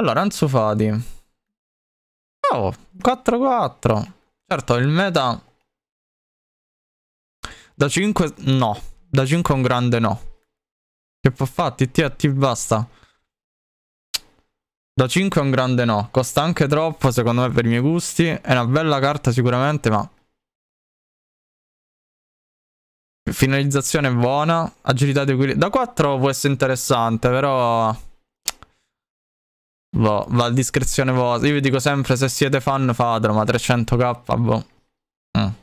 Allora, Anzufati. Oh, 4-4. Certo, il meta... Da 5 no. Da 5 è un grande no. Che può fare? TT a T basta. Da 5 è un grande no. Costa anche troppo, secondo me, per i miei gusti. È una bella carta sicuramente, ma... Finalizzazione buona. Agilità di equilibrio. Da 4 può essere interessante, però... Boh, va a discrezione vostra. Io vi dico sempre, se siete fan, fatelo, ma 300k, boh. Mm.